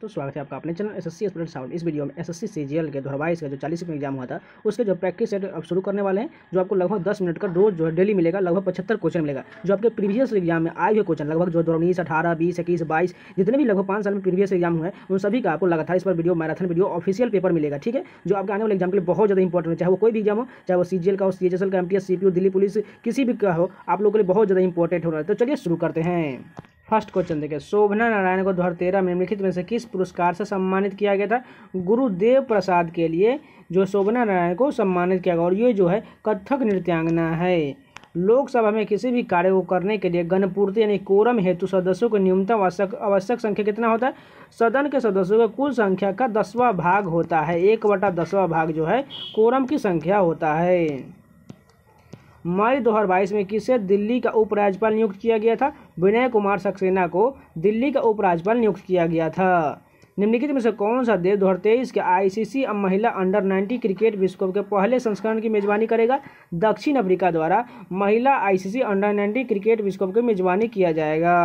तो स्वागत है आपका अपने channel S S student sound इस वीडियो में एस एस सी के दो हज़ार का जो चालीस में एग्जाम हुआ था उसके जो प्रैक्टिस सेट अब शुरू करने वाले हैं जो आपको लगभग दस मिनट का रोज जो है डेली मिलेगा लगभग पचहत्तर क्वेश्चन मिलेगा जो आपके प्रीवियस एग्जाम में आए हुए क्वेश्चन लगभग जो दो उन्नीस अठारह बीस इक्कीस बाईस जितने भी लगभग पाँच साल में प्रीवियस एग्जाम हुए उन सभी का आपको लगातार इस पर video marathon video official paper मिलेगा ठीक है जो आपके आने वाले एग्जाम के लिए बहुत ज़्यादा इंपॉर्टेंट है चाहे वो कोई भी एग्जाम हो चाहे वो सी का हो सी का एम टी दिल्ली पुलिस किसी भी का हो आप लोगों के लिए बहुत ज़्यादा इंपॉर्टेंट हो रहा है तो चलिए शुरू करते हैं फर्स्ट क्वेश्चन देखें शोभना नारायण को द्वार तेरह में निम्नलिखित में से किस पुरस्कार से सम्मानित किया गया था गुरुदेव प्रसाद के लिए जो शोभना नारायण को सम्मानित किया गया और ये जो है कथक नृत्यांगना है लोकसभा में किसी भी कार्य को करने के लिए गणपूर्ति यानी कोरम हेतु सदस्यों की न्यूनतम आवश्यक आवश्यक संख्या कितना होता है सदन के सदस्यों का कुल संख्या का दसवां भाग होता है एक बटा दसवां भाग जो है कोरम की संख्या होता है मई 2022 में किसे दिल्ली का उपराज्यपाल नियुक्त किया गया था विनय कुमार सक्सेना को दिल्ली का उपराज्यपाल नियुक्त किया गया था निम्नलिखित में से कौन सा देश दो के आईसीसी महिला अंडर 90 क्रिकेट विश्व कप के पहले संस्करण की मेजबानी करेगा दक्षिण अफ्रीका द्वारा महिला आईसीसी अंडर 90 क्रिकेट विश्व कप की मेजबानी किया जाएगा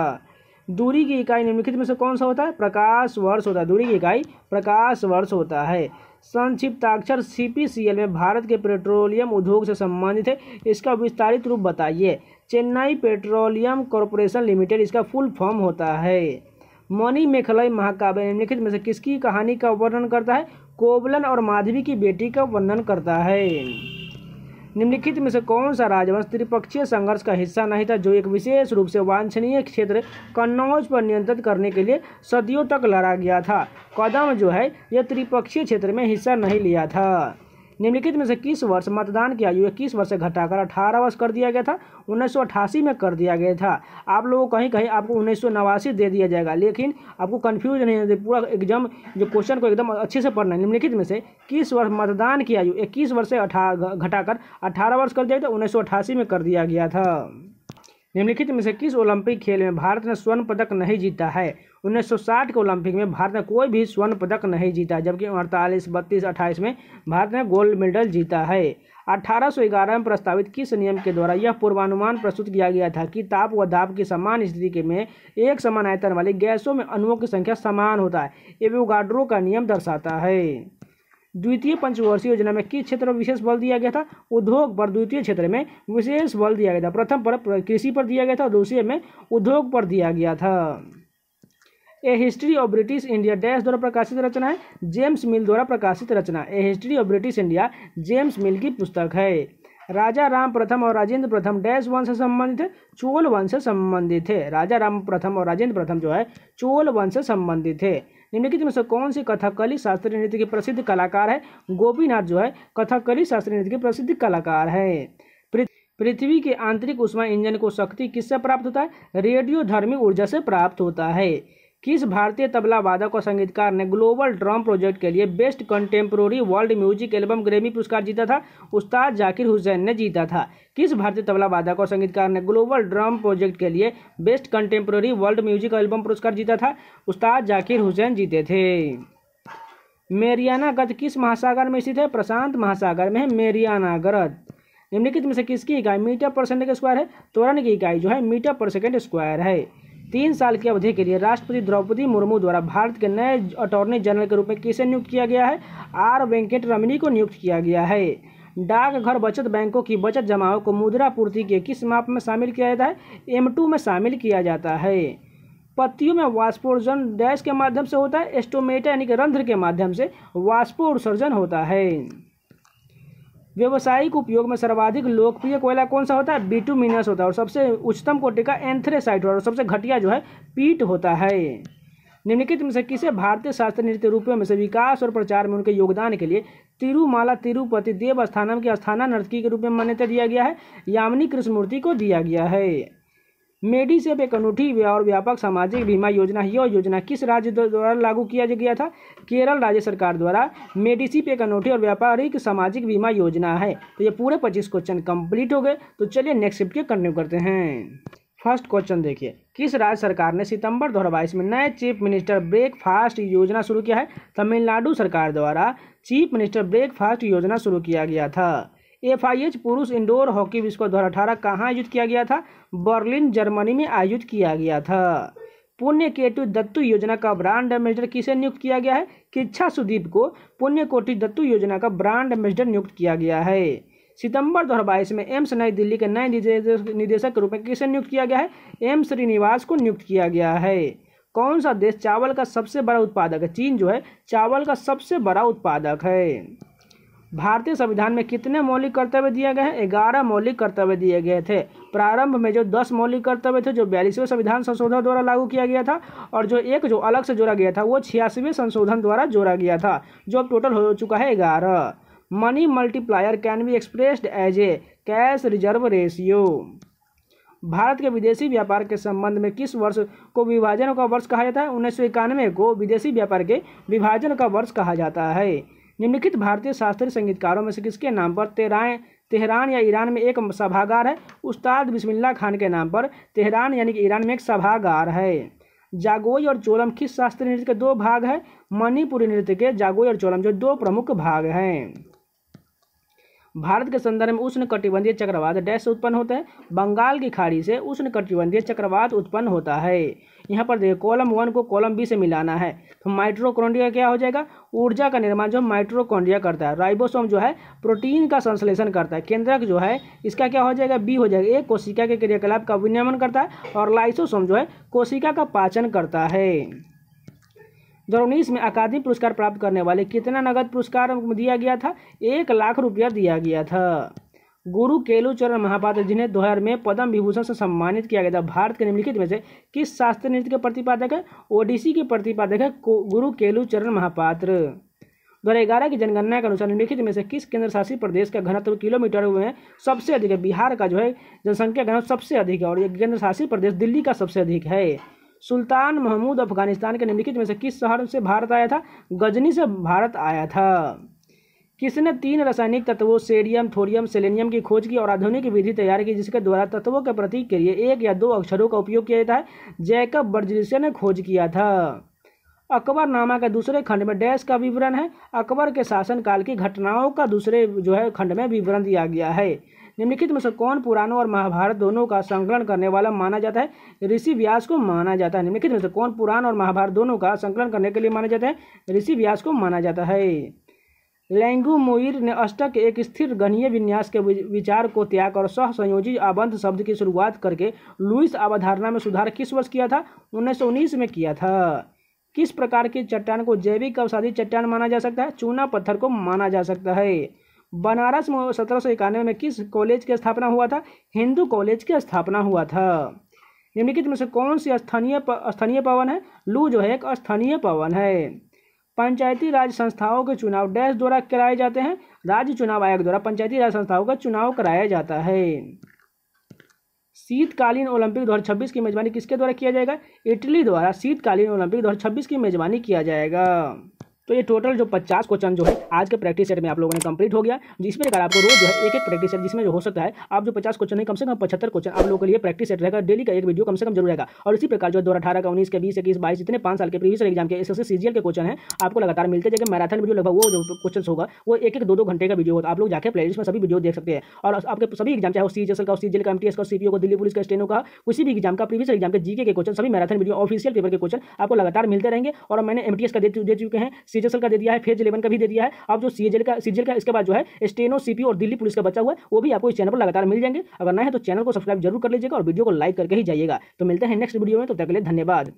दूरी की इकाई निम्नलिखित में से कौन सा होता है प्रकाश वर्ष होता है दूरी की इकाई प्रकाश वर्ष होता है संक्षिप्ताक्षर सीपीसीएल में भारत के पेट्रोलियम उद्योग से संबंधित है इसका विस्तारित रूप बताइए चेन्नई पेट्रोलियम कॉरपोरेशन लिमिटेड इसका फुल फॉर्म होता है मनी मेखलई महाकाव्य निम्नलिखित में से किसकी कहानी का वर्णन करता है कोबलन और माधवी की बेटी का वर्णन करता है निम्नलिखित में से कौन सा राजवंश त्रिपक्षीय संघर्ष का हिस्सा नहीं था जो एक विशेष रूप से वांछनीय क्षेत्र कन्नौज पर नियंत्रित करने के लिए सदियों तक लड़ा गया था कदम जो है यह त्रिपक्षीय क्षेत्र में हिस्सा नहीं लिया था निम्नलिखित में से किस वर्ष मतदान की आयु इक्कीस वर्ष से घटाकर अठारह वर्ष कर दिया गया था उन्नीस में कर दिया गया था आप लोगों कहीं कहीं आपको उन्नीस दे दिया जाएगा लेकिन आपको कन्फ्यूज नहीं होते पूरा एग्जाम जो क्वेश्चन को एकदम अच्छे से पढ़ना है निम्नलिखित में से किस वर्ष मतदान की आयु इक्कीस वर्ष से घटाकर अठारह वर्ष कर दिया था उन्नीस में कर दिया गया था निम्नलिखित में से किस ओलंपिक खेल में भारत ने स्वर्ण पदक नहीं जीता है 1960 के ओलंपिक में भारत ने कोई भी स्वर्ण पदक नहीं जीता जबकि अड़तालीस बत्तीस अट्ठाईस में भारत ने गोल्ड मेडल जीता है 1811 में प्रस्तावित किस नियम के द्वारा यह पूर्वानुमान प्रस्तुत किया गया था कि ताप व दाब की समान स्थिति के में एक समान आयतन वाली गैसों में अणुओं की संख्या समान होता है एवोगाड्रो का नियम दर्शाता है द्वितीय पंचवर्षीय योजना में किस क्षेत्र में विशेष बल दिया गया था उद्योग पर द्वितीय क्षेत्र में विशेष बल दिया गया था प्रथम पर कृषि पर दिया गया था और दूसरे में उद्योग पर दिया गया था a history of British India dash द्वारा प्रकाशित रचना है जेम्स मिल द्वारा प्रकाशित रचना a history of British India James Mill की पुस्तक है राजा राम प्रथम और राजेंद्र प्रथम डैश वंश से संबंधित है चोल वंश से संबंधित है राजा राम प्रथम और राजेंद्र प्रथम जो है चोल वंश से संबंधित है निम्नलिखित में से कौन सी कथकली शास्त्रीय नृत्य के प्रसिद्ध कलाकार है गोपीनाथ जो है कथकली शास्त्रीय नृत्य के प्रसिद्ध कलाकार है पृथ्वी के आंतरिक उष्मा इंजन को शक्ति किससे प्राप्त होता है रेडियो ऊर्जा से प्राप्त होता है किस भारतीय तबला वादक और संगीतकार ने ग्लोबल ड्रम प्रोजेक्ट के लिए best contemporary world music album Grammy पुरस्कार जीता था उस्ताद जाकिर हुसैन ने जीता था किस भारतीय तबला वादक और संगीतकार ने ग्लोबल ड्रम प्रोजेक्ट के लिए best contemporary world music album पुरस्कार जीता था उस्ताद जाकिर हुसैन जीते थे मेरियाना गद किस महासागर में स्थित है प्रशांत महासागर में है मेरियाना गद निम्नलिखित में से किसकी इकाई मीटर पर सेकेंड स्क्वायर है त्वरण की इकाई जो है मीटर पर सेकेंड स्क्वायर है तीन साल की अवधि के लिए राष्ट्रपति द्रौपदी मुर्मू द्वारा भारत के नए अटॉर्नी जनरल के रूप में किसे नियुक्त किया गया है आर वेंकट रमनी को नियुक्त किया गया है डाकघर बचत बैंकों की बचत जमाओं को मुद्रा पूर्ति के किस माप में शामिल किया जाता है एम टू में शामिल किया जाता है पत्तियों में वाष्पोर्जन डैश के माध्यम से होता है एस्टोमेटा यानी कि रंध्र के माध्यम से वाष्पोर्सर्जन होता है व्यवसायिक उपयोग में सर्वाधिक लोकप्रिय कोयला कौन सा होता है बीटूमिनस होता है और सबसे उच्चतम कोटि का एंथ्रेसाइट और सबसे घटिया जो है पीट होता है निम्नलिखित में से किसे भारतीय शास्त्रीय नृत्य रूपों में से विकास और प्रचार में उनके योगदान के लिए तिरुमाला तिरुपति देव स्थानम की स्थाना नर्तकी के रूप में मान्यता दिया गया है यामिनी कृष्णमूर्ति को दिया गया है मेडिसेप एक अनूठी और व्यापक सामाजिक बीमा योजना है यह योजना किस राज्य द्वारा लागू किया गया था केरल राज्य सरकार द्वारा मेडिसिप एक अनूठी और व्यापारिक सामाजिक बीमा योजना है तो ये पूरे पच्चीस क्वेश्चन कंप्लीट हो गए तो चलिए नेक्स्ट के कंटिन्यू करते हैं फर्स्ट क्वेश्चन देखिए किस राज्य सरकार ने सितंबर दो में नए चीफ मिनिस्टर ब्रेकफास्ट योजना शुरू किया है तमिलनाडु सरकार द्वारा चीफ मिनिस्टर ब्रेकफास्ट योजना शुरू किया गया था एफ आई एच पुरुष इंडोर हॉकी विश्व दो हज़ार अठारह कहाँ आयोजित किया गया था बर्लिन जर्मनी में आयोजित किया गया था पुण्य केटु दत्तू योजना का ब्रांड एम्बेसडर किसे नियुक्त किया गया है किच्छा सुदीप को पुण्य कोटि दत्तू योजना का ब्रांड एम्बेसडर नियुक्त किया गया है सितंबर 2022 में एम्स नई दिल्ली के नए निदेशक के रूप में किसे नियुक्त किया गया है एम श्रीनिवास को नियुक्त किया गया है कौन सा देश चावल का सबसे बड़ा उत्पादक है चीन जो है चावल का सबसे बड़ा उत्पादक है भारतीय संविधान में कितने मौलिक कर्तव्य दिए गए हैं ग्यारह मौलिक कर्तव्य दिए गए थे प्रारंभ में जो दस मौलिक कर्तव्य थे जो बयालीसवें संविधान संशोधन द्वारा लागू किया गया था और जो एक जो अलग से जोड़ा गया था वो छियासीवें संशोधन द्वारा जोड़ा गया था जो अब टोटल हो चुका है ग्यारह money multiplier can be expressed as a cash reserve ratio Bharat के विदेशी व्यापार के संबंध में किस वर्ष को विभाजन का वर्ष कहा जाता है उन्नीस को विदेशी व्यापार के विभाजन का वर्ष कहा जाता है निम्नलिखित भारतीय शास्त्रीय संगीतकारों में से किसके नाम पर तेराएँ तेहरान या ईरान में एक सभागार है उस्ताद बिस्मिल्ला खान के नाम पर तेहरान यानी कि ईरान में एक सभागार है जागोई और चोलम किस शास्त्रीय नृत्य के दो भाग हैं मणिपुरी नृत्य के जागोई और चोलम जो दो प्रमुख भाग हैं भारत के संदर्भ में उष्ण कटिबंधीय चक्रवात डैश उत्पन्न होता है बंगाल की खाड़ी से उष्ण कटिबंधीय चक्रवात उत्पन्न होता है यहाँ पर देखिए कॉलम वन को कॉलम बी से मिलाना है तो माइट्रोकॉन्ड्रिया क्या हो जाएगा ऊर्जा का निर्माण जो माइट्रोकॉन्ड्रिया करता है राइबोसोम जो है प्रोटीन का संश्लेषण करता है केंद्रक जो है इसका क्या हो जाएगा बी हो जाएगा एक कोशिका के क्रियाकलाप का विनियमन करता है और लाइसोसोम जो है कोशिका का पाचन करता है 2019 हज़ार उन्नीस में अकादमी पुरस्कार प्राप्त करने वाले कितना नगद पुरस्कार दिया गया था एक लाख रुपया दिया गया था गुरु केलुचरण महापात्र जिन्हें दो में पद्म विभूषण से सम्मानित किया गया था भारत के निम्नलिखित में से किस शास्त्रीय नृत्य के प्रतिपादक है ओडिसी के प्रतिपादक है गुरु केलुचरण महापात्र दो ग्यारह की जनगणना के अनुसार निम्नलिखित में से किस केंद्र शासित प्रदेश का घनत्व किलोमीटर में सबसे अधिक है बिहार का जो है जनसंख्या घनत्व सबसे अधिक है और ये केंद्र शासित प्रदेश दिल्ली का सबसे अधिक है सुल्तान महमूद अफगानिस्तान के निम्नलिखित में से किस शहर से भारत आया था गजनी से भारत आया था किसने तीन रासायनिक तत्वों सेडियम थोरियम सेलेनियम की खोज की और आधुनिक विधि तैयार की जिसके द्वारा तत्वों के प्रतीक के लिए एक या दो अक्षरों का उपयोग किया जाता है जैकब बर्जिलिसिया ने खोज किया था अकबर नामा के दूसरे खंड में डैश का विवरण है अकबर के शासनकाल की घटनाओं का दूसरे जो है खंड में विवरण दिया गया है निम्नलिखित में से कौन पुराणों और महाभारत दोनों का संकलन करने वाला माना जाता है ऋषि व्यास को माना जाता है निम्नलिखित में से कौन पुराण और महाभारत दोनों का संकलन करने के लिए माना जाता है ऋषि व्यास को माना जाता है लैंगू मुइर ने अष्टक एक स्थिर गणीय विन्यास के विचार को त्याग और संयोजित आबंध शब्द की शुरुआत करके लुइस अवधारणा में सुधार किस वर्ष किया था उन्नीस में किया था किस प्रकार की चट्टान को जैविक अवसादी चट्टान माना जा सकता है चूना पत्थर को माना जा सकता है बनारस में सत्रह सौ में किस कॉलेज की स्थापना हुआ था हिंदू कॉलेज की स्थापना हुआ था निम्नलिखित में से कौन सी स्थानीय स्थानीय पवन है लू जो है एक स्थानीय पवन है पंचायती राज संस्थाओं के चुनाव डैश द्वारा कराए जाते हैं राज्य चुनाव आयोग द्वारा पंचायती राज संस्थाओं का चुनाव कराया जाता है शीतकालीन ओलंपिक 2026 की मेजबानी किसके द्वारा किया जाएगा इटली द्वारा शीतकालीन ओलंपिक 2026 की मेजबानी किया जाएगा तो ये टोटल जो पचास क्वेश्चन जो है आज के प्रैक्टिस सेट में आप लोगों ने कंप्लीट हो गया जिस प्रकार आपको रोज जो है एक एक प्रैक्टिस सेट जिसमें जो हो सकता है आप जो पचास क्वेश्चन है कम से कम पचहत्तर क्वेश्चन आप लोगों के लिए प्रैक्टिस सेट रहेगा डेली का एक वीडियो कम से कम जरूर रहेगा और इसी प्रकार जो दो अठारह का उन्नीस के बीस इक्कीस बाईस इतने पांच साल के प्रीवियस एग्जाम के एस एस के क्वेश्चन है आपको लगातार मिलते जाएगा मैराथन वीडियो लगभग वो जो क्वेश्चन होगा वो एक एक दो दो घंटे का वीडियो होगा आप लोग जाकर प्लेलिस्ट में सभी वीडियो देख सकते हैं और आपके सभी एग्जाम चाहे सी एस का सी जेल का एम का सीपीओ का दिल्ली पुलिस का स्टेनो का किसी भी एग्जाम का प्रीवियस एग्जाम के जीके के क्वेश्चन सभी मैराथन वीडियो ऑफिशियल पेपर के क्वेश्चन आपको लगातार मिलते रहेंगे और मैंने एम का दे चुके हैं सीजेसल का दे दिया है फेज इलेवन का भी दे दिया है अब जो सी का सीजल का इसके बाद जो है स्टेनो सीपी और दिल्ली पुलिस का बचा हुआ है वो भी आपको इस चैनल पर लगातार मिल जाएंगे अगर ना है तो चैनल को सब्सक्राइब जरूर कर लीजिएगा और वीडियो को लाइक करके ही जाइएगा तो मिलते हैं नेक्स्ट वीडियो में तो तक के लिए धन्यवाद